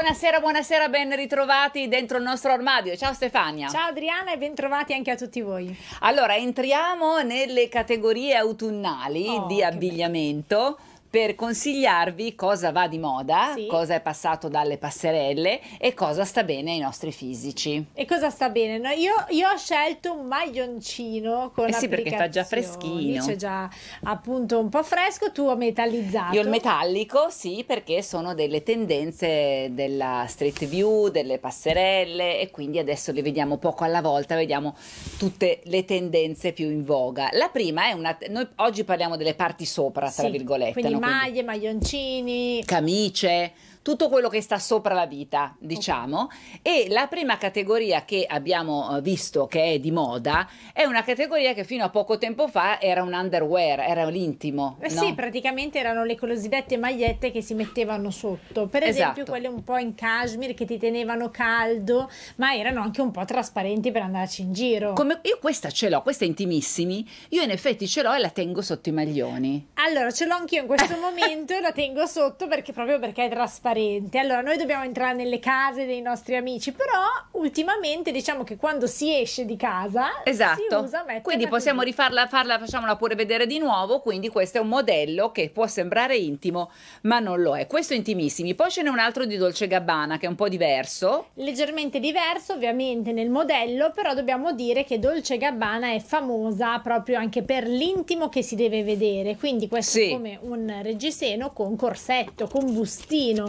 Buonasera, buonasera, ben ritrovati dentro il nostro armadio. Ciao Stefania. Ciao Adriana e bentrovati anche a tutti voi. Allora, entriamo nelle categorie autunnali oh, di abbigliamento. Bello per consigliarvi cosa va di moda, sì. cosa è passato dalle passerelle e cosa sta bene ai nostri fisici. E cosa sta bene? No, io, io, ho scelto un maglioncino con eh sì, perché fa già freschino. C'è già appunto un po' fresco, tu ho metallizzato. Io il metallico, sì, perché sono delle tendenze della street view, delle passerelle e quindi adesso le vediamo poco alla volta, vediamo tutte le tendenze più in voga. La prima è una... Noi oggi parliamo delle parti sopra, tra sì, virgolette, no? maglie, maglioncini, camicie, tutto quello che sta sopra la vita, diciamo. Okay. E la prima categoria che abbiamo eh, visto che è di moda è una categoria che fino a poco tempo fa era un underwear, era l'intimo. Eh no? Sì, praticamente erano le cosiddette magliette che si mettevano sotto. Per esatto. esempio, esatto. quelle un po' in cashmere che ti tenevano caldo, ma erano anche un po' trasparenti per andarci in giro. Come io questa ce l'ho, questa è intimissimi. Io in effetti ce l'ho e la tengo sotto i maglioni. Allora, ce l'ho anch'io in questo momento e la tengo sotto perché proprio perché è trasparente trasparente. Allora, noi dobbiamo entrare nelle case dei nostri amici, però ultimamente diciamo che quando si esce di casa esatto. Quindi possiamo così. rifarla, farla, facciamola pure vedere di nuovo, quindi questo è un modello che può sembrare intimo, ma non lo è. Questo è intimissimi. Poi ce n'è un altro di Dolce Gabbana che è un po' diverso. Leggermente diverso, ovviamente nel modello, però dobbiamo dire che Dolce Gabbana è famosa proprio anche per l'intimo che si deve vedere, quindi questo sì. è come un reggiseno con corsetto, con bustino,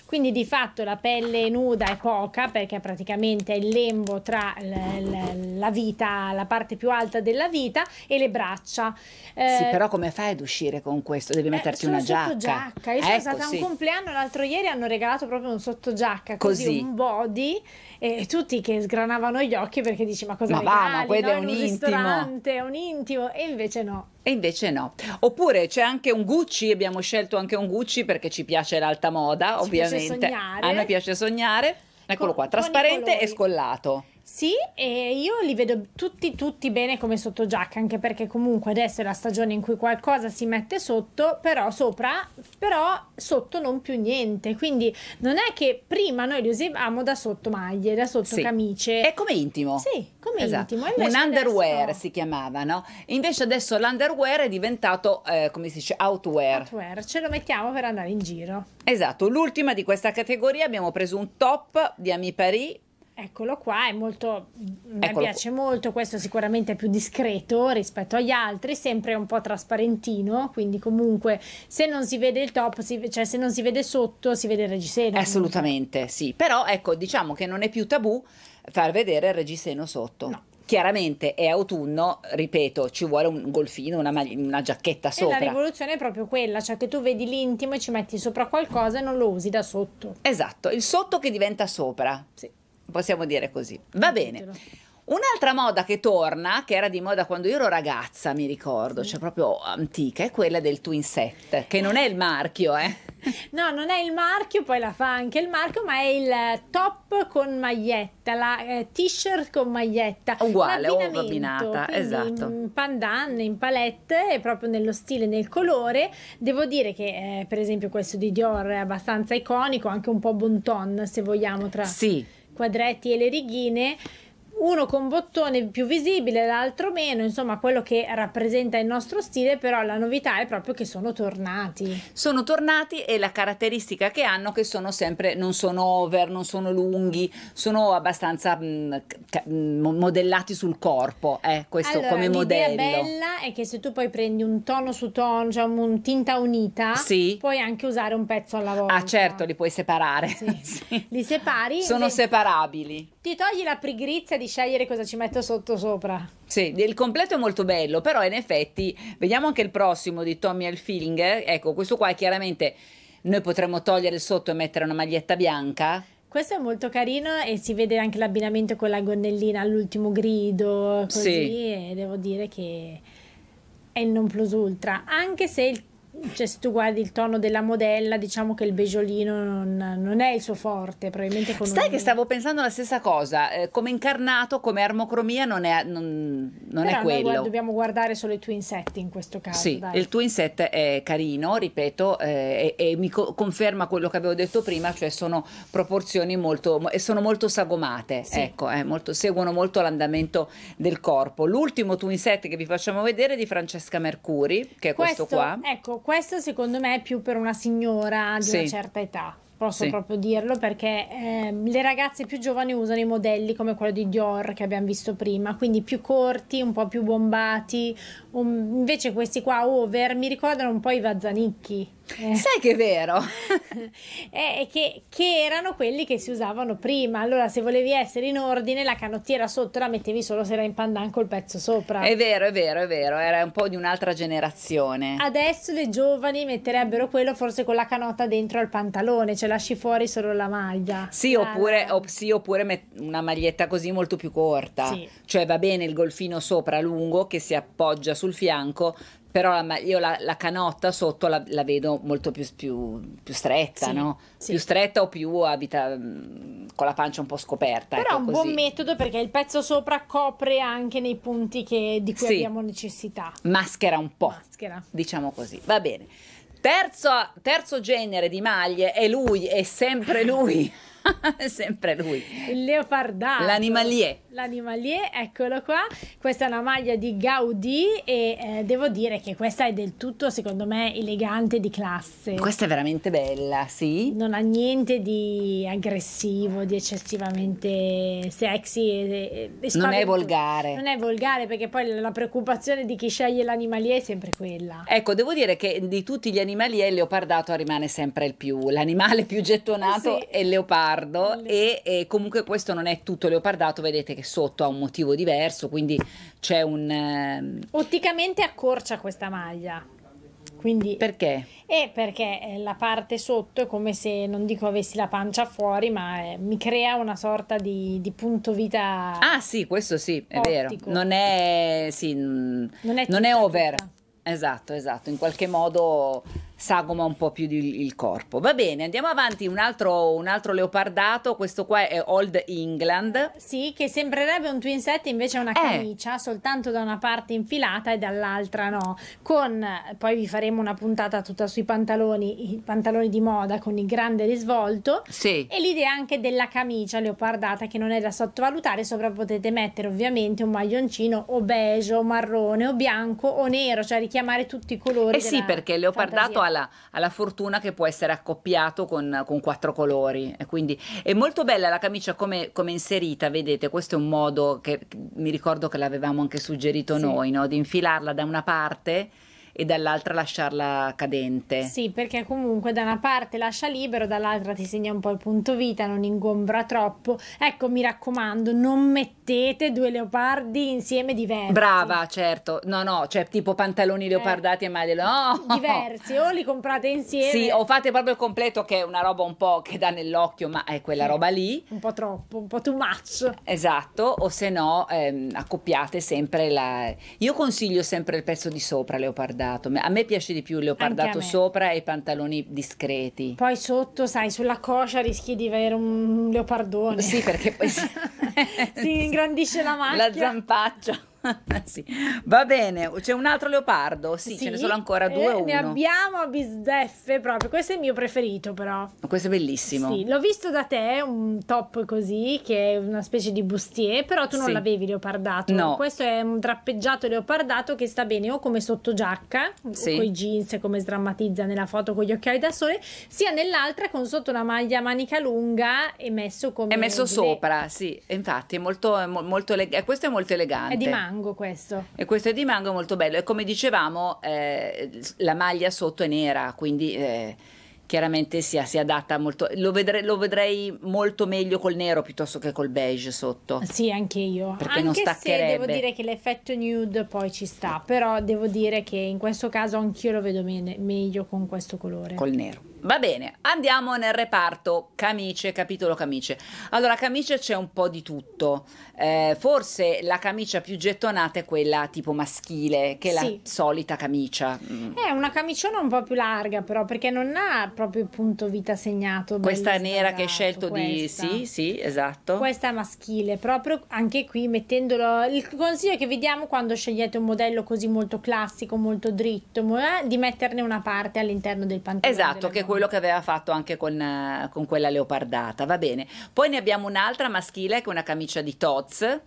quindi di fatto la pelle nuda è poca perché praticamente è il lembo tra la vita, la parte più alta della vita e le braccia. Eh, sì, però come fai ad uscire con questo? Devi eh, metterti eh, una giacca. giacca. Io ecco, sono stata a un compleanno l'altro ieri hanno regalato proprio un sottogiacca, così, così. un body e tutti che sgranavano gli occhi perché dici ma cosa ma regali? Ma va, ma quello no? è un, un intimo. è un intimo e invece no. E invece no. Oppure c'è anche un Gucci, abbiamo scelto anche un Gucci perché ci piace l'alta moda, ci ovviamente trasparente. A noi piace sognare. Eccolo qua, trasparente e scollato. Sì, e io li vedo tutti, tutti bene come sotto giacca, anche perché comunque adesso è la stagione in cui qualcosa si mette sotto, però sopra, però sotto non più niente. Quindi non è che prima noi li usavamo da sotto maglie, da sotto sì. camicie. È come intimo. Sì, come esatto. intimo. Un underwear adesso... si chiamava, no? Invece adesso l'underwear è diventato, eh, come si dice, outwear. Outwear, ce lo mettiamo per andare in giro. Esatto, l'ultima di questa categoria abbiamo preso un top di Ami Paris Eccolo qua, è molto, mm, mi Eccolo piace molto, questo sicuramente è più discreto rispetto agli altri, sempre un po' trasparentino, quindi comunque se non si vede il top, si, cioè se non si vede sotto, si vede il reggiseno. Assolutamente, sì, però ecco, diciamo che non è più tabù far vedere il reggiseno sotto. No chiaramente è autunno, ripeto, ci vuole un golfino, una, mag- una giacchetta sopra. E la rivoluzione è proprio quella, cioè che tu vedi l'intimo e ci metti sopra qualcosa e non lo usi da sotto. Esatto, il sotto che diventa sopra. Sì possiamo dire così. Va bene. Un'altra moda che torna, che era di moda quando io ero ragazza, mi ricordo, cioè proprio antica, è quella del twin set, che non è il marchio, eh. No, non è il marchio, poi la fa anche il marchio, ma è il top con maglietta, la eh, t-shirt con maglietta. Uguale, o abbinata, esatto. In pandan, in palette, è proprio nello stile, nel colore. Devo dire che eh, per esempio questo di Dior è abbastanza iconico, anche un po' bon se vogliamo, tra... Sì quadretti e le righine uno con bottone più visibile, l'altro meno, insomma quello che rappresenta il nostro stile, però la novità è proprio che sono tornati. Sono tornati e la caratteristica che hanno è che sono sempre, non sono over, non sono lunghi, sono abbastanza mh, mm, mm, modellati sul corpo, eh, questo allora, come modello. La bella è che se tu poi prendi un tono su tono, cioè un tinta unita, sì. puoi anche usare un pezzo alla ah, volta. Ah certo, li puoi separare. Sì. sì. Li separi. Sono se... separabili ti togli la pigrizia di scegliere cosa ci metto sotto sopra. Sì, il completo è molto bello, però in effetti, vediamo anche il prossimo di Tommy Alfiling. Ecco, questo qua chiaramente noi potremmo togliere sotto e mettere una maglietta bianca. Questo è molto carino e si vede anche l'abbinamento con la gonnellina all'ultimo grido, così, sì. e devo dire che è il non plus ultra, anche se il cioè, se tu guardi il tono della modella, diciamo che il beggiolino non, non, è il suo forte. Probabilmente con Sai un... che stavo pensando la stessa cosa, eh, come incarnato, come armocromia, non è, non, non è quello. Noi dobbiamo guardare solo i twin set in questo caso. Sì, dai. il twin set è carino, ripeto, eh, e, e, mi co- conferma quello che avevo detto prima, cioè sono proporzioni molto, sono molto sagomate, sì. ecco, eh, molto, seguono molto l'andamento del corpo. L'ultimo twin set che vi facciamo vedere è di Francesca Mercuri, che è questo, questo qua. Ecco, questo secondo me è più per una signora di sì. una certa età posso sì. proprio dirlo perché eh, le ragazze più giovani usano i modelli come quello di Dior che abbiamo visto prima, quindi più corti, un po' più bombati, un... Um, invece questi qua over mi ricordano un po' i Vazzanicchi. Eh. Sai che è vero? eh, che, che, erano quelli che si usavano prima. Allora, se volevi essere in ordine, la canottiera sotto la mettevi solo se era in pandan col pezzo sopra. È vero, è vero, è vero. Era un po' di un'altra generazione. Adesso le giovani metterebbero quello forse con la canotta dentro al pantalone, cioè lasci fuori solo la maglia. Sì, ah, oppure, op, sì, oppure una maglietta così molto più corta. Sì. Cioè va bene il golfino sopra lungo che si appoggia sul fianco, però la, io la, la, canotta sotto la, la vedo molto più, più, più stretta, sì, no? Sì. Più stretta o più abita con la pancia un po' scoperta. Però è ecco, un così. buon metodo perché il pezzo sopra copre anche nei punti che, di cui sì. abbiamo necessità. Maschera un po'. Maschera. Diciamo così, va bene. Terzo, terzo genere di maglie è lui, è sempre lui. sempre lui. Il leopardato. L'animalier. L'animalier, eccolo qua. Questa è una maglia di Gaudì e eh, devo dire che questa è del tutto, secondo me, elegante di classe. Questa è veramente bella, sì. Non ha niente di aggressivo, di eccessivamente sexy. E, eh, e eh, non è volgare. Non è volgare perché poi la preoccupazione di chi sceglie l'animalier è sempre quella. Ecco, devo dire che di tutti gli animalier il leopardato rimane sempre il più, l'animale più gettonato sì. è il leopardo leopardo e, e, comunque questo non è tutto leopardato, vedete che sotto ha un motivo diverso, quindi c'è un... Ehm... Otticamente accorcia questa maglia. Quindi, perché? Eh, perché la parte sotto è come se non dico avessi la pancia fuori, ma eh, mi crea una sorta di, di, punto vita. Ah, sì, questo sì, è ottico. vero. Non è, sì, mm, non è, non è over. Vita. Esatto, esatto. In qualche modo sagoma un po' più di, il corpo. Va bene, andiamo avanti, un altro, un altro, leopardato, questo qua è Old England. Sì, che sembrerebbe un twin set, invece è una eh. camicia, eh. soltanto da una parte infilata e dall'altra no. Con, poi vi faremo una puntata tutta sui pantaloni, i pantaloni di moda con il grande risvolto. Sì. E l'idea anche della camicia leopardata che non è da sottovalutare, sopra potete mettere ovviamente un maglioncino o beige o marrone o bianco o nero, cioè richiamare tutti i colori. Eh sì, perché il leopardato ha alla, alla fortuna che può essere accoppiato con, con, quattro colori. E quindi è molto bella la camicia come, come, inserita, vedete, questo è un modo che mi ricordo che l'avevamo anche suggerito sì. noi, no? di infilarla da una parte e dall'altra lasciarla cadente. Sì, perché comunque da una parte lascia libero, dall'altra ti segna un po' il punto vita, non ingombra troppo. Ecco, mi raccomando, non mettete due leopardi insieme diversi. Brava, certo. No, no, cioè tipo pantaloni eh. leopardati e maglie. No! Diversi, o li comprate insieme. Sì, o fate proprio il completo che è una roba un po' che dà nell'occhio, ma è quella roba lì. Un po' troppo, un po' too much. Esatto, o se no ehm, accoppiate sempre la... Io consiglio sempre il pezzo di sopra leopardato leopardato. A me piace di più il leopardato sopra e i pantaloni discreti. Poi sotto, sai, sulla coscia rischi di avere un leopardone. Sì, perché poi si, si ingrandisce la macchina. La zampaccia. sì. Va bene, c'è un altro leopardo, sì, sì ce ne sono ancora eh, due eh, o uno. Ne abbiamo a bisdeffe proprio, questo è il mio preferito però. Questo è bellissimo. Sì, l'ho visto da te, un top così, che è una specie di bustier, però tu non sì. l'avevi leopardato. No. Questo è un drappeggiato leopardato che sta bene o come sottogiacca, sì. con i jeans come sdrammatizza nella foto con gli occhiali da sole, sia nell'altra con sotto una maglia manica lunga e messo come... È messo sopra, sì, infatti è molto, molto elegante, eh, questo è molto elegante. È di mano mango questo. E questo è di mango molto bello e come dicevamo eh, la maglia sotto è nera, quindi... Eh, chiaramente sia, si adatta molto. Lo vedrei, lo vedrei, molto meglio col nero piuttosto che col beige sotto. Sì, anche io. Perché anche non staccherebbe. devo dire che l'effetto nude poi ci sta, però devo dire che in questo caso anch'io lo vedo me- meglio con questo colore. Col nero. Va bene, andiamo nel reparto camice, capitolo camice. Allora, camice c'è un po' di tutto. Eh, forse la camicia più gettonata è quella tipo maschile, che è sì. la solita camicia. Mm. È una camiciona un po' più larga, però, perché non ha proprio punto vita segnato. Questa nera esatto, che hai scelto questa. di... Sì, sì, esatto. Questa maschile, proprio anche qui mettendolo... Il consiglio che vi diamo quando scegliete un modello così molto classico, molto dritto, eh, di metterne una parte all'interno del pantalone. Esatto, che è quello che aveva fatto anche con, eh, con quella leopardata, va bene. Poi ne abbiamo un'altra maschile che è una camicia di Toz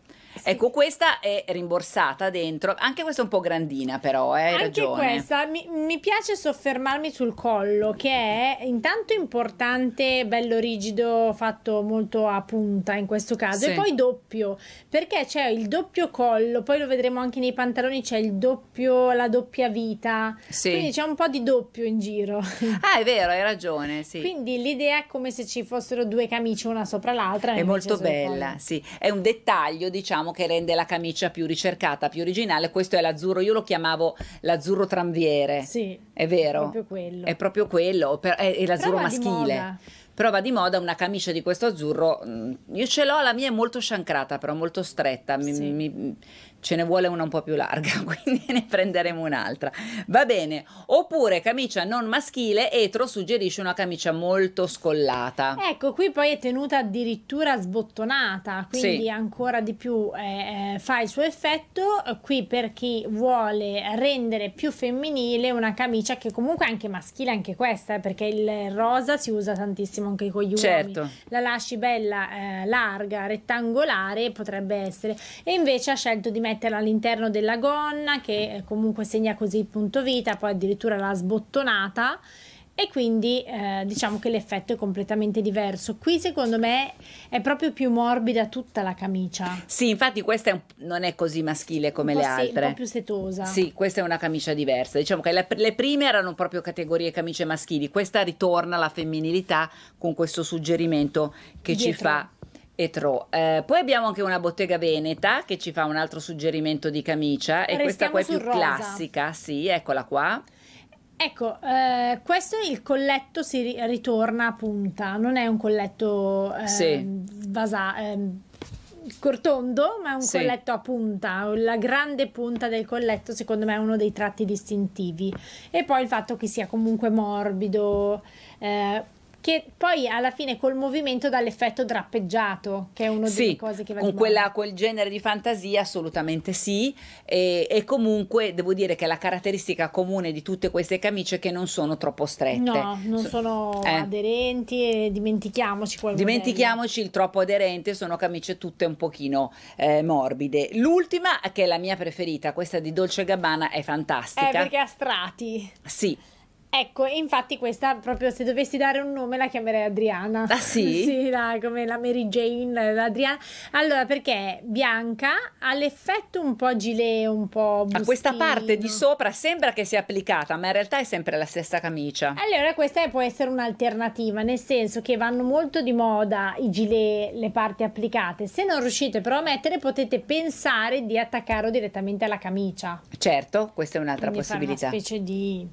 Ecco, questa è rimborsata dentro, anche questa è un po' grandina però, eh, hai anche ragione. questa, mi, mi, piace soffermarmi sul collo che è intanto importante, bello rigido, fatto molto a punta in questo caso sì. e poi doppio, perché c'è il doppio collo, poi lo vedremo anche nei pantaloni, c'è il doppio, la doppia vita, sì. quindi c'è un po' di doppio in giro. Ah è vero, hai ragione, sì. Quindi l'idea è come se ci fossero due camicie una sopra l'altra. È molto bella, sì, è un dettaglio diciamo diciamo che rende la camicia più ricercata, più originale. Questo è l'azzurro, io lo chiamavo l'azzurro tranviere. Sì. È vero. È proprio quello. È proprio quello, è, è l'azzurro Prova maschile. Però va di moda una camicia di questo azzurro. Mm, io ce l'ho, la mia è molto sciancrata, però molto stretta. Mi, sì. mi, ce ne vuole una un po' più larga, quindi ne prenderemo un'altra. Va bene, oppure camicia non maschile, etro suggerisce una camicia molto scollata. Ecco, qui poi è tenuta addirittura sbottonata, quindi sì. ancora di più eh, eh fa il suo effetto, qui per chi vuole rendere più femminile una camicia che comunque è anche maschile, anche questa, eh, perché il rosa si usa tantissimo anche con gli certo. La lasci bella eh, larga, rettangolare, potrebbe essere. E invece ha scelto di mettere metterla all'interno della gonna che eh, comunque segna così il punto vita, poi addirittura la sbottonata e quindi eh, diciamo che l'effetto è completamente diverso. Qui secondo me è proprio più morbida tutta la camicia. Sì, infatti questa è un, non è così maschile come le altre. Sì, un po' più setosa. Sì, questa è una camicia diversa. Diciamo che le, le prime erano proprio categorie camicie maschili, questa ritorna alla femminilità con questo suggerimento che Dietro. ci fa e tro. Eh, poi abbiamo anche una bottega veneta che ci fa un altro suggerimento di camicia e questa qua è più rosa. classica, sì, eccola qua. Ecco, eh, questo il colletto si ritorna a punta, non è un colletto eh, sì. basa, eh, cortondo, ma è un sì. colletto a punta. La grande punta del colletto, secondo me, è uno dei tratti distintivi. E poi il fatto che sia comunque morbido, eh, che poi alla fine col movimento dà l'effetto drappeggiato, che è una sì, delle cose che va Sì, con quella, quel genere di fantasia assolutamente sì e, e, comunque devo dire che la caratteristica comune di tutte queste camicie è che non sono troppo strette. No, non so, sono eh. aderenti e dimentichiamoci quel Dimentichiamoci modello. il troppo aderente, sono camicie tutte un pochino eh, morbide. L'ultima che è la mia preferita, questa di Dolce Gabbana è fantastica. È eh, perché ha strati. Sì Ecco, infatti questa proprio se dovessi dare un nome la chiamerei Adriana. Ah sì? sì, la, come la Mary Jane, eh, l'Adriana. Allora, perché bianca ha l'effetto un po' gilet, un po' bustino. A questa parte di sopra sembra che sia applicata, ma in realtà è sempre la stessa camicia. Allora, questa può essere un'alternativa, nel senso che vanno molto di moda i gilet, le parti applicate. Se non riuscite però a mettere, potete pensare di attaccarlo direttamente alla camicia. Certo, questa è un'altra Quindi possibilità. Fare una specie di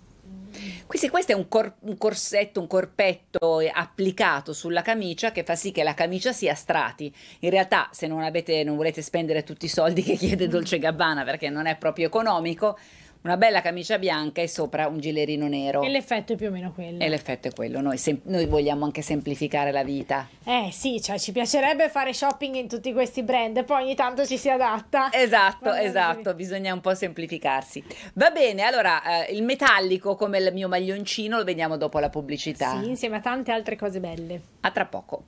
quindi questo è un, cor- un, corsetto, un corpetto applicato sulla camicia che fa sì che la camicia sia a strati. In realtà se non, avete, non volete spendere tutti i soldi che chiede Dolce Gabbana perché non è proprio economico, una bella camicia bianca e sopra un gilerino nero. E l'effetto è più o meno quello. E l'effetto è quello, noi, sem- noi vogliamo anche semplificare la vita. Eh sì, cioè ci piacerebbe fare shopping in tutti questi brand, poi ogni tanto ci si adatta. Esatto, Quando esatto, bisogna un po' semplificarsi. Va bene, allora eh, il metallico come il mio maglioncino lo vediamo dopo la pubblicità. Sì, insieme a tante altre cose belle. A tra poco.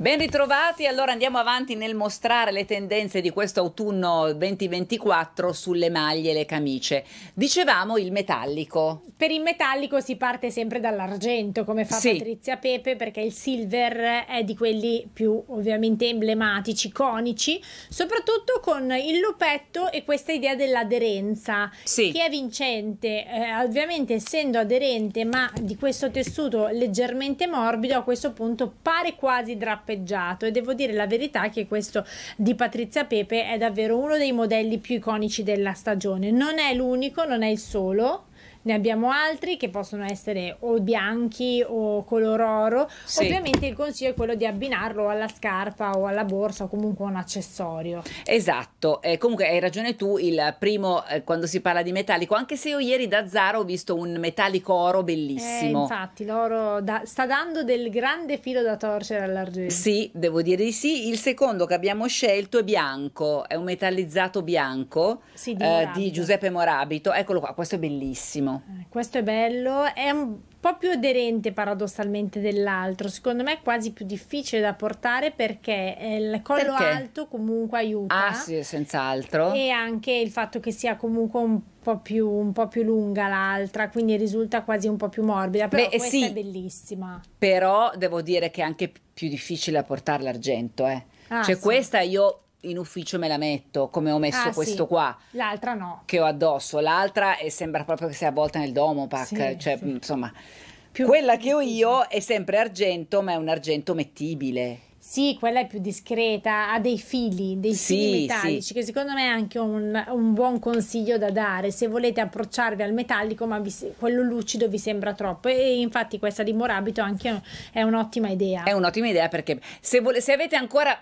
Ben ritrovati, allora andiamo avanti nel mostrare le tendenze di questo autunno 2024 sulle maglie e le camicie. Dicevamo il metallico. Per il metallico si parte sempre dall'argento, come fa sì. Patrizia Pepe, perché il silver è di quelli più ovviamente emblematici, iconici, soprattutto con il lupetto e questa idea dell'aderenza, sì. che è vincente. Eh, ovviamente essendo aderente, ma di questo tessuto leggermente morbido, a questo punto pare quasi drappato schiaffeggiato e devo dire la verità che questo di Patrizia Pepe è davvero uno dei modelli più iconici della stagione. Non è l'unico, non è il solo, ne abbiamo altri che possono essere o bianchi o color oro. Sì. Ovviamente il consiglio è quello di abbinarlo alla scarpa o alla borsa o comunque un accessorio. Esatto, eh, comunque hai ragione tu, il primo eh, quando si parla di metallico, anche se io ieri da Zara ho visto un metallico oro bellissimo. Eh, infatti l'oro da, sta dando del grande filo da torcere all'argento. Sì, devo dire di sì. Il secondo che abbiamo scelto è bianco, è un metallizzato bianco sì, di, eh, di Giuseppe Morabito. Eccolo qua, questo è bellissimo uno. Eh, questo è bello, è un po' più aderente paradossalmente dell'altro, secondo me è quasi più difficile da portare perché eh, il collo perché? alto comunque aiuta. Ah sì, senz'altro. E anche il fatto che sia comunque un po' più, un po più lunga l'altra, quindi risulta quasi un po' più morbida, però Beh, eh, sì, è bellissima. Però devo dire che è anche più difficile a portare l'argento, eh. Ah, cioè sì. questa io in ufficio me la metto come ho messo ah, questo sì. qua. L'altra no. Che ho addosso. L'altra sembra proprio che sia avvolta nel domopac, sì, cioè sì. insomma. Più quella più che ho io è sempre argento, ma è un argento mettibile. Sì, quella è più discreta, ha dei fili, dei sì, fili metallici, sì. che secondo me è anche un, un, buon consiglio da dare se volete approcciarvi al metallico, ma vi, quello lucido vi sembra troppo. E infatti questa di Morabito anche è un'ottima idea. È un'ottima idea perché se, vole, se avete ancora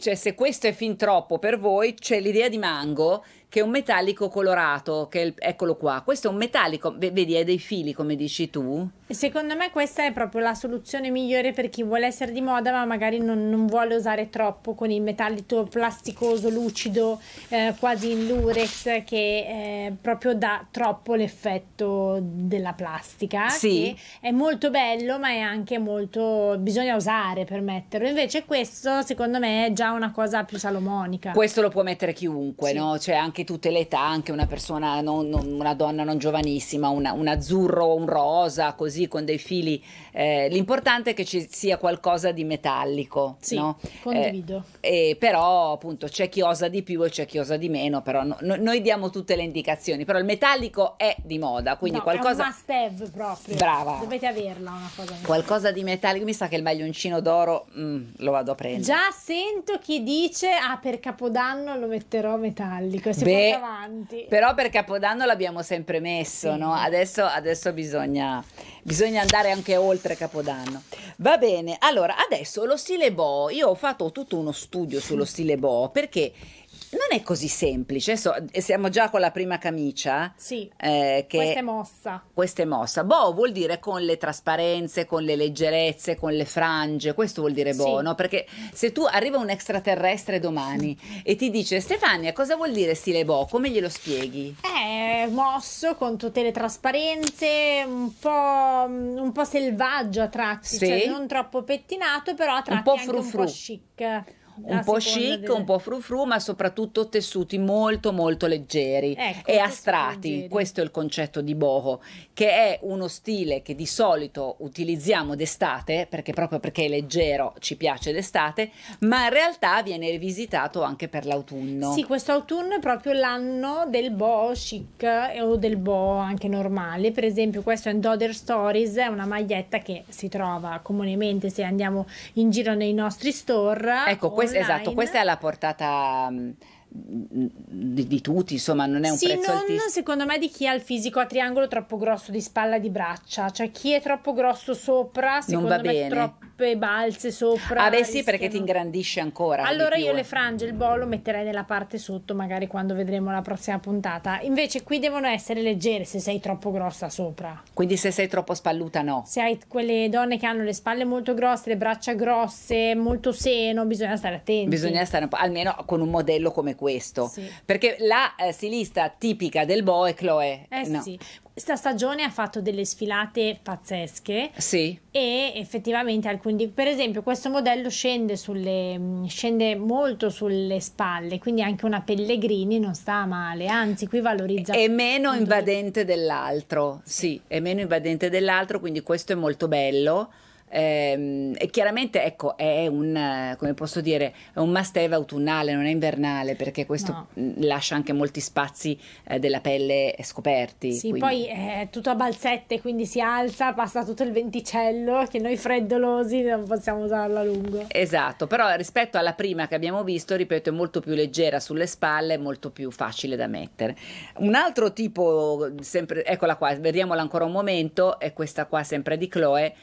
cioè, se questo è fin troppo per voi, c'è l'idea di mango che è un metallico colorato, che il, eccolo qua. Questo è un metallico, vedi, è dei fili, come dici tu. Secondo me questa è proprio la soluzione migliore per chi vuole essere di moda, ma magari non, non vuole usare troppo con il metallico plasticoso, lucido, eh, quasi in lurex, che eh, proprio dà troppo l'effetto della plastica. Sì. è molto bello, ma è anche molto... bisogna usare per metterlo. Invece questo, secondo me, è già una cosa più salomonica. Questo lo può mettere chiunque, sì. no? Cioè anche tutte le età, anche una persona, non, non, una donna non giovanissima, una, un azzurro, un rosa, così con dei fili. Eh, l'importante è che ci sia qualcosa di metallico, sì, no? Condivido. Eh, eh però appunto c'è chi osa di più e c'è chi osa di meno, però no, noi diamo tutte le indicazioni, però il metallico è di moda, quindi no, qualcosa... È un must have proprio. Brava. Dovete averla una cosa. Qualcosa di metallico, mi sa che il maglioncino d'oro mm, lo vado a prendere. Già sento chi dice ah per Capodanno lo metterò metallico si Beh, porta avanti però per Capodanno l'abbiamo sempre messo sì. no? adesso, adesso bisogna, bisogna andare anche oltre Capodanno va bene allora adesso lo stile boho io ho fatto tutto uno studio sullo stile boho perché non è così semplice. So, siamo già con la prima camicia. Sì. Eh, che questa è mossa. Questa è mossa. Boh vuol dire con le trasparenze, con le leggerezze, con le frange. Questo vuol dire boh, sì. no? Perché se tu arriva un extraterrestre domani e ti dice Stefania, cosa vuol dire stile boh? Come glielo spieghi? Eh, mosso con tutte le trasparenze, un po', mm, un po selvaggio a tratti, cioè sì. cioè non troppo pettinato, però a tratti un po' fru -fru. anche un po' chic un po' chic, delle... un po' frufru, ma soprattutto tessuti molto molto leggeri ecco, e astrati. Leggeri. Questo è il concetto di boho, che è uno stile che di solito utilizziamo d'estate, perché proprio perché è leggero ci piace d'estate, ma in realtà viene rivisitato anche per l'autunno. Sì, questo autunno è proprio l'anno del boho chic eh, o del boho anche normale. Per esempio, questo è in Dodder Stories, è una maglietta che si trova comunemente se andiamo in giro nei nostri store. Ecco, questo quest, esatto, questa è alla portata... Mm, mm, di, di, tutti, insomma, non è un sì, prezzo non, altissimo. secondo me di chi ha il fisico a triangolo troppo grosso di spalla e di braccia, cioè chi è troppo grosso sopra, secondo non va me bene. troppo zappe, balze sopra. Ah beh sì, perché ti ingrandisce ancora. Allora io le eh. frange, il bo lo metterei nella parte sotto, magari quando vedremo la prossima puntata. Invece qui devono essere leggere se sei troppo grossa sopra. Quindi se sei troppo spalluta no. Se hai quelle donne che hanno le spalle molto grosse, le braccia grosse, molto seno, bisogna stare attenti. Bisogna stare un po', almeno con un modello come questo. Sì. Perché la eh, stilista tipica del bo è Chloe. Eh, eh no. sì questa stagione ha fatto delle sfilate pazzesche. Sì. E effettivamente alcuni, per esempio, questo modello scende, sulle, scende molto sulle spalle, quindi anche una Pellegrini non sta male, anzi qui valorizza. È meno invadente dell'altro, sì, è meno invadente dell'altro, quindi questo è molto bello. Ehm, e chiaramente ecco, è un, come posso dire, è un must have autunnale, non è invernale, perché questo no. Mm, lascia anche molti spazi eh, della pelle scoperti. Sì, quindi. poi eh, è tutto a balzette, quindi si alza, passa tutto il venticello, che noi freddolosi non possiamo usarlo a lungo. Esatto, però rispetto alla prima che abbiamo visto, ripeto, è molto più leggera sulle spalle, molto più facile da mettere. Un altro tipo, sempre, eccola qua, vediamola ancora un momento, è questa qua sempre di Chloe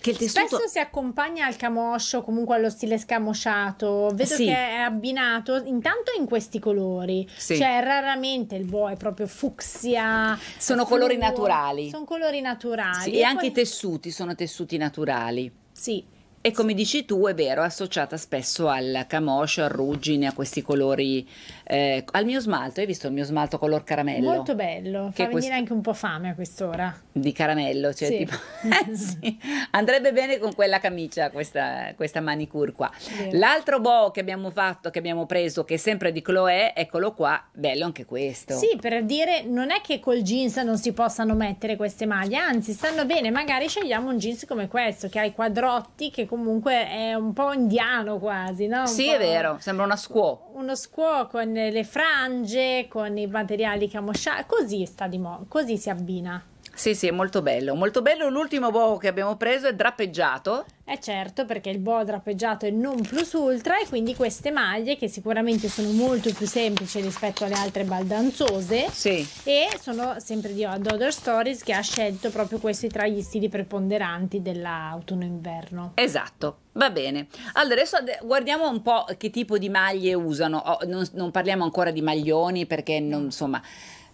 che il tessuto... Spesso si accompagna al camoscio, comunque allo stile scamosciato. Vedo sì. che è abbinato intanto in questi colori. Sì. Cioè, raramente il boh è proprio fucsia. Sono fluo, colori naturali. Sono colori naturali. Sì, e, e, anche poi... i tessuti sono tessuti naturali. Sì. E come dici tu, è vero, associata spesso al camoscio, al ruggine, a questi colori eh, al mio smalto, hai visto il mio smalto color caramello? Molto bello, fa venire questo... anche un po' fame a quest'ora. Di caramello, cioè sì. tipo... sì. Andrebbe bene con quella camicia, questa, questa manicure qua. Sì. L'altro boh che abbiamo fatto, che abbiamo preso, che è sempre di Chloé, eccolo qua, bello anche questo. Sì, per dire, non è che col jeans non si possano mettere queste maglie, anzi stanno bene, magari scegliamo un jeans come questo, che ha i quadrotti, che comunque è un po' indiano quasi, no? Un sì, è vero, sembra una squaw. Uno squaw con le frange, con i materiali camosciati, così sta di moda, così si abbina. Sì, sì, è molto bello. Molto bello l'ultimo boho che abbiamo preso è drappeggiato. Eh certo, perché il boho drappeggiato è non plus ultra e quindi queste maglie che sicuramente sono molto più semplici rispetto alle altre baldanzose. Sì. E sono sempre di Odor Stories che ha scelto proprio questi tra gli stili preponderanti dell'autunno-inverno. Esatto. Va bene, allora adesso guardiamo un po' che tipo di maglie usano, oh, non, non, parliamo ancora di maglioni perché non, insomma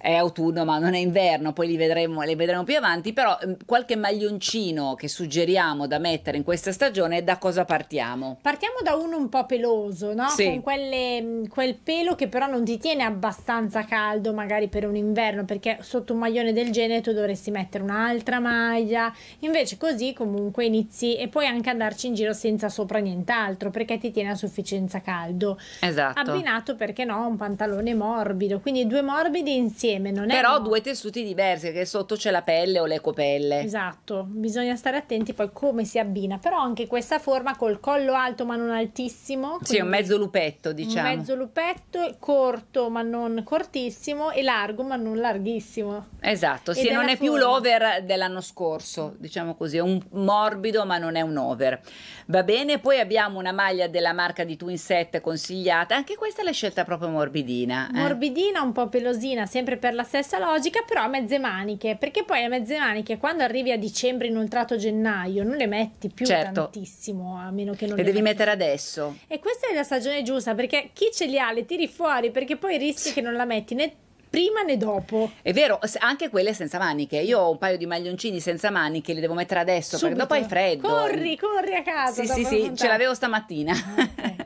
è autunno ma non è inverno, poi li vedremo, li vedremo più avanti, però mm, qualche maglioncino che suggeriamo da mettere in questa stagione, da cosa partiamo? Partiamo da uno un po' peloso, no? Sì. Con quelle, mm, quel pelo che però non ti tiene abbastanza caldo magari per un inverno, perché sotto un maglione del genere tu dovresti mettere un'altra maglia, invece così comunque inizi e puoi anche andarci in giro senza sopra nient'altro, perché ti tiene a sufficienza caldo. Esatto. Abbinato perché no, un pantalone morbido, quindi due morbidi insieme insieme, non Però un... due tessuti diversi, perché sotto c'è la pelle o l'ecopelle. Esatto, bisogna stare attenti poi come si abbina, però anche questa forma col collo alto ma non altissimo. Sì, un mezzo lupetto diciamo. Un mezzo lupetto, corto ma non cortissimo e largo ma non larghissimo. Esatto, sì, non è forma. più l'over dell'anno scorso, diciamo così, è un morbido ma non è un over. Va bene, poi abbiamo una maglia della marca di Twin Set consigliata, anche questa l'hai scelta proprio morbidina. Eh. Morbidina, eh? un po' pelosina, sempre per per la stessa logica, però a mezze maniche, perché poi a mezze maniche quando arrivi a dicembre inoltrato gennaio non le metti più certo. tantissimo, a meno che non le, le devi metti. mettere adesso. E questa è la stagione giusta, perché chi ce li ha le tiri fuori, perché poi rischi che non la metti né prima né dopo. È vero, anche quelle senza maniche. Io ho un paio di maglioncini senza maniche, li devo mettere adesso Subito. perché dopo è freddo. Corri, corri a casa. Sì, sì, sì, ce l'avevo stamattina. Ah, okay.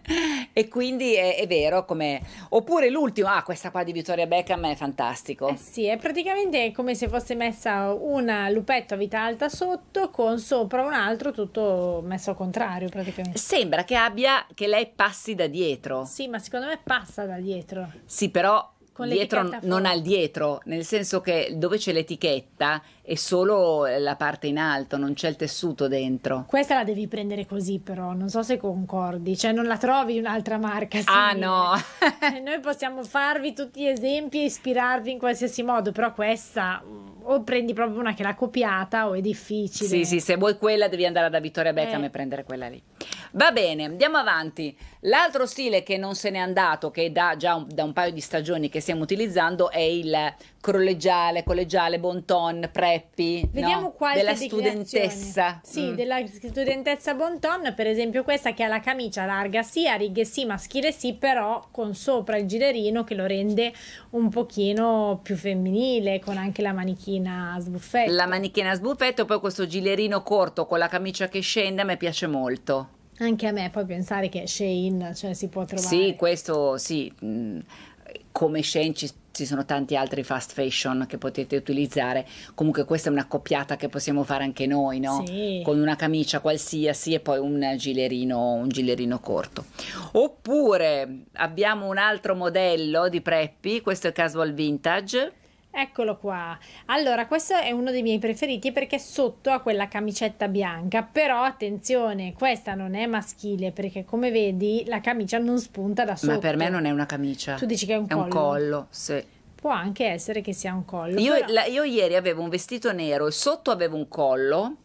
E quindi è, è vero come... Oppure l'ultimo, ah questa qua di Vittoria Beckham è fantastico. Eh sì, è praticamente come se fosse messa una lupetto a vita alta sotto con sopra un altro tutto messo al contrario praticamente. Sembra che abbia, che lei passi da dietro. Sì, ma secondo me passa da dietro. Sì, però dietro non ha il dietro, nel senso che dove c'è l'etichetta è solo eh, la parte in alto, non c'è il tessuto dentro. Questa la devi prendere così però, non so se concordi, cioè non la trovi un'altra marca. Simile. Ah no! Noi possiamo farvi tutti gli esempi e ispirarvi in qualsiasi modo, però questa mm, o prendi proprio una che l'ha copiata o è difficile. Sì, sì, se vuoi quella devi andare da Vittoria Beckham eh. e prendere quella lì. Va bene, andiamo avanti. L'altro stile che non se n'è andato, che da già un, da un paio di stagioni che stiamo utilizzando, è il collegiale, collegiale, bon ton, preppy, Vediamo no? qualche della studentessa. Sì, mm. della studentessa bon ton, per esempio questa che ha la camicia larga sì, a righe sì, maschile sì, però con sopra il girerino che lo rende un pochino più femminile, con anche la manichina a sbuffetto. La manichina a sbuffetto, poi questo girerino corto con la camicia che scende, a me piace molto. Anche a me, poi pensare che Shane, cioè si può trovare. Sì, questo sì, mm, come Shane ci ci sono tanti altri fast fashion che potete utilizzare, comunque questa è una coppiata che possiamo fare anche noi, no? Sì. Con una camicia qualsiasi e poi un gilerino, un gilerino corto. Oppure abbiamo un altro modello di preppy, questo è casual vintage Eccolo qua. Allora, questo è uno dei miei preferiti perché sotto ha quella camicetta bianca, però attenzione, questa non è maschile perché come vedi la camicia non spunta da sotto. Ma per me non è una camicia. Tu dici che è un è collo. È un collo, sì. Può anche essere che sia un collo. Io, però... la, io ieri avevo un vestito nero e sotto avevo un collo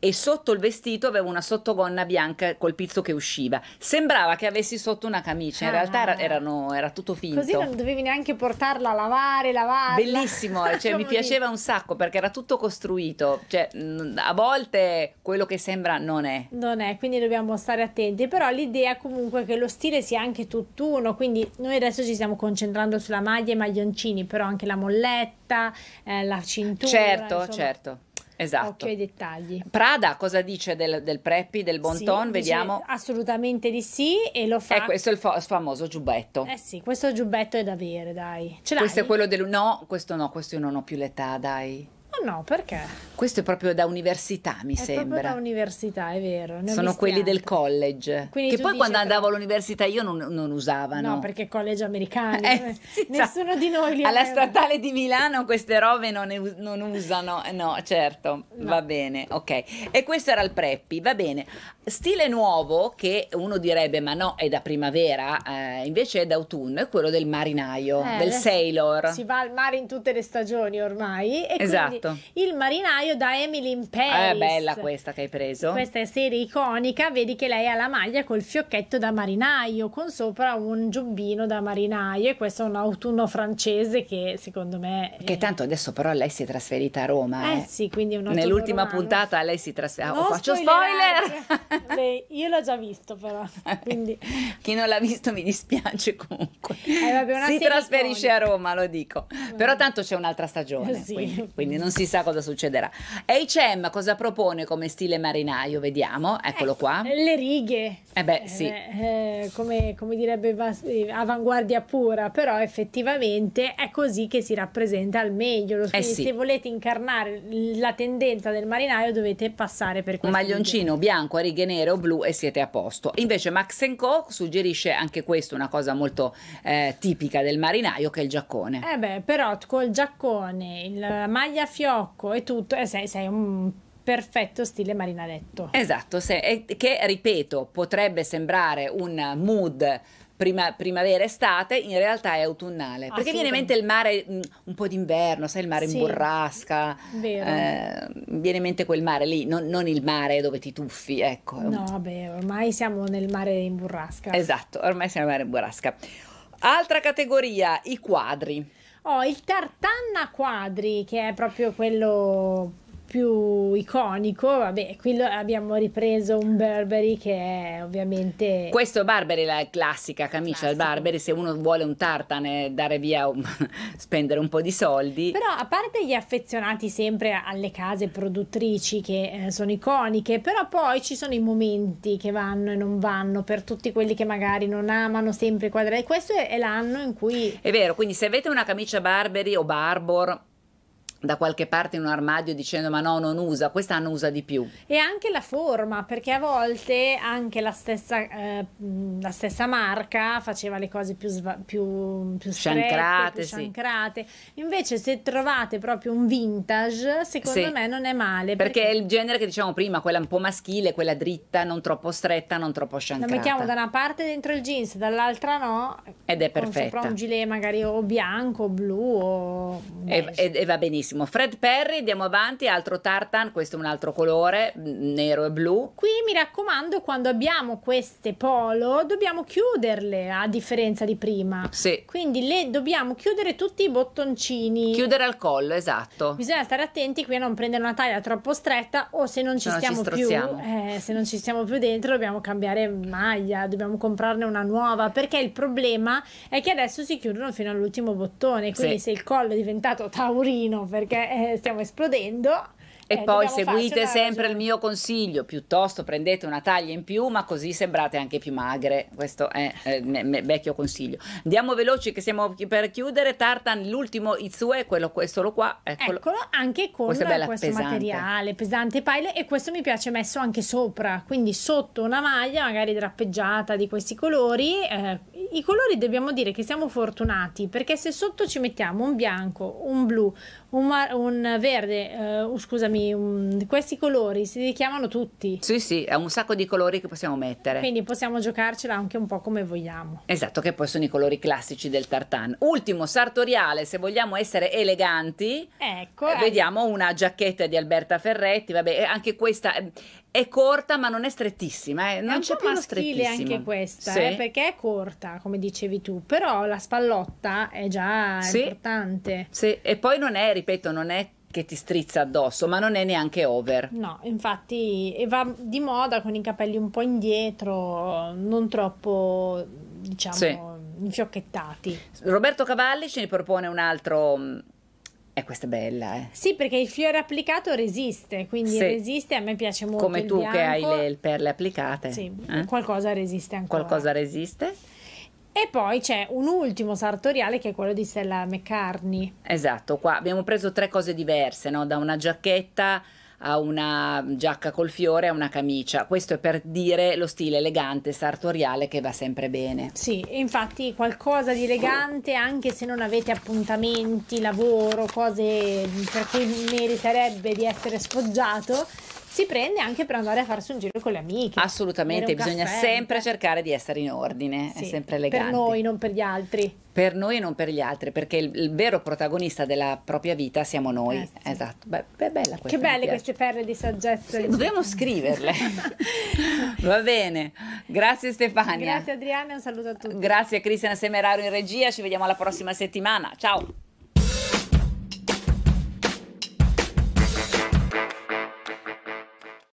e sotto il vestito avevo una sottogonna bianca col pizzo che usciva. Sembrava che avessi sotto una camicia, in ah. realtà era, ah. erano, era tutto finto. Così non dovevi neanche portarla a lavare, lavare. Bellissimo, cioè, mi piaceva un sacco perché era tutto costruito, cioè, a volte quello che sembra non è. Non è, quindi dobbiamo stare attenti, però l'idea comunque è che lo stile sia anche tutt'uno, quindi noi adesso ci stiamo concentrando sulla maglia e i maglioncini, però anche la molletta, eh, la cintura. Certo, insomma. certo Esatto. Occhio ai dettagli. Prada cosa dice del, del preppy, del bon sì, ton? Vediamo. Assolutamente di sì e lo fa. E eh, questo è il fa- famoso giubbetto. Eh sì, questo giubbetto è da avere, dai. Ce questo è quello del... No, questo no, questo io non ho più l'età, dai. Oh, no, perché? Questo è proprio da università, mi è sembra. da università, è vero. Sono quelli altri. del college. Quindi che poi quando che... andavo all'università io non, non usavano. No, perché college americano. Eh, sì, esatto. nessuno sa. di noi li ha. Alla aveva. statale di Milano queste robe non, non usano. Eh, no, certo, no. va bene, ok. E questo era il preppy, va bene. Stile nuovo che uno direbbe ma no, è da primavera, eh, invece è d'autunno, è quello del marinaio, eh, del sailor. Si va al mare in tutte le stagioni ormai. esatto. Esatto. Il marinaio da Emily in eh, Paris. È bella questa che hai preso. Questa è serie iconica, vedi che lei ha la maglia col fiocchetto da marinaio, con sopra un giubbino da marinaio e questo è un autunno francese che secondo me... È... Che tanto adesso però lei si è trasferita a Roma. Eh, eh. sì, quindi un Nell'ultima romano. puntata lei si trasferisce... Oh, faccio spoiler! Eh. lei, io l'ho già visto però, quindi... Chi non l'ha visto mi dispiace comunque. Eh, vabbè, si trasferisce iconica. a Roma, lo dico. Però tanto c'è un'altra stagione, sì. quindi, quindi non si si sa cosa succederà. HM cosa propone come stile marinaio? Vediamo, eccolo eh, qua. Le righe. Eh beh, sì. Eh, eh come, come, direbbe eh, avanguardia pura, però effettivamente è così che si rappresenta al meglio. Lo eh sì. se volete incarnare la tendenza del marinaio dovete passare per questo. Un maglioncino righe. bianco a righe nere o blu e siete a posto. Invece Max Co suggerisce anche questo, una cosa molto eh, tipica del marinaio che è il giaccone. Eh beh, però col giaccone, la maglia fiorita fiocco e tutto, e sei, sei un perfetto stile marinaletto. Esatto, se, che ripeto, potrebbe sembrare un mood prima, primavera-estate, in realtà è autunnale. Perché viene in mente il mare mm, un po' d'inverno, sai, il mare sì, in borrasca. Eh, viene in mente quel mare lì, non, non, il mare dove ti tuffi, ecco. No, vabbè, ormai siamo nel mare in burrasca. Esatto, ormai siamo nel mare in burrasca. Altra categoria, i quadri. Ho oh, il Tartanna Quadri, che è proprio quello più iconico, vabbè, qui abbiamo ripreso un Burberry che è ovviamente... Questo Burberry è la classica camicia al Burberry, se uno vuole un tartan e dare via, un... spendere un po' di soldi. Però a parte gli affezionati sempre alle case produttrici che eh, sono iconiche, però poi ci sono i momenti che vanno e non vanno per tutti quelli che magari non amano sempre i quadrati. Questo è, è l'anno in cui... È vero, quindi se avete una camicia Burberry o Barbour da qualche parte in un armadio dicendo ma no non usa, quest'anno usa di più. E anche la forma, perché a volte anche la stessa, eh, la stessa marca faceva le cose più, sva- più, più strette, sciancrate, sì. Invece se trovate proprio un vintage, secondo sì. me non è male. Perché... perché... è il genere che dicevamo prima, quella un po' maschile, quella dritta, non troppo stretta, non troppo sciancrata. La mettiamo da una parte dentro il jeans, dall'altra no. Ed è perfetta. Sopra un gilet magari o bianco o blu o... E, e, e va benissimo benissimo. Fred Perry, andiamo avanti, altro tartan, questo è un altro colore, nero e blu. Qui mi raccomando, quando abbiamo queste polo, dobbiamo chiuderle a differenza di prima. Sì. Quindi le dobbiamo chiudere tutti i bottoncini. Chiudere al collo, esatto. Bisogna stare attenti qui a non prendere una taglia troppo stretta o se non ci se stiamo ci più, eh, se non ci stiamo più dentro dobbiamo cambiare maglia, dobbiamo comprarne una nuova, perché il problema è che adesso si chiudono fino all'ultimo bottone, quindi sì. se il collo è diventato taurino, per perché eh, stiamo esplodendo. E eh, poi seguite sempre ragione. Cioè il mio consiglio, piuttosto prendete una taglia in più, ma così sembrate anche più magre. Questo è eh, me, vecchio consiglio. Andiamo veloci che siamo per chiudere. Tartan, l'ultimo Izue, quello questo lo qua. Eccolo. eccolo, anche con questo, questo pesante. materiale pesante pile e questo mi piace messo anche sopra, quindi sotto una maglia magari drappeggiata di questi colori, eh, i colori dobbiamo dire che siamo fortunati perché se sotto ci mettiamo un bianco, un blu, un, un verde, eh, scusami, un, questi colori si richiamano tutti. Sì, sì, è un sacco di colori che possiamo mettere. Quindi possiamo giocarcela anche un po' come vogliamo. Esatto, che poi sono i colori classici del tartan. Ultimo sartoriale, se vogliamo essere eleganti, ecco, eh, eh. vediamo una giacchetta di Alberta Ferretti, vabbè, eh, anche questa eh, è corta ma non è strettissima, eh. non è c'è più maschile anche questa, sì. eh, perché è corta, come dicevi tu, però la spallotta è già sì. importante. Sì, e poi non è, ripeto, non è che ti strizza addosso, ma non è neanche over. No, infatti va di moda con i capelli un po' indietro, non troppo, diciamo, sì. infiocchettati. Roberto Cavalli ce ne propone un altro mm, e eh, questa è bella, eh. Sì, perché il fiore applicato resiste, quindi sì. resiste, a me piace molto Come tu bianco. che hai le perle applicate. Sì, eh? qualcosa resiste ancora. Qualcosa resiste. E poi c'è un ultimo sartoriale che è quello di Stella McCartney. Esatto, qua abbiamo preso tre cose diverse, no? Da una giacchetta a una giacca col fiore e a una camicia. Questo è per dire lo stile elegante, sartoriale che va sempre bene. Sì, infatti qualcosa di elegante anche se non avete appuntamenti, lavoro, cose per cui meriterebbe di essere sfoggiato si prende anche per andare a farsi un giro con le amiche. Assolutamente, bisogna caffè, sempre cercare di essere in ordine, sì, è sempre elegante. Per noi, non per gli altri. Per noi e non per gli altri, perché il, il vero protagonista della propria vita siamo noi. Eh sì. Esatto. Beh, beh, bella questa. Che belle queste perle di saggezza. Sì, dobbiamo scriverle. Va bene. Grazie Stefania. Grazie Adriana, un saluto a tutti. Grazie a Cristiana Semeraro in regia, ci vediamo la prossima settimana. Ciao.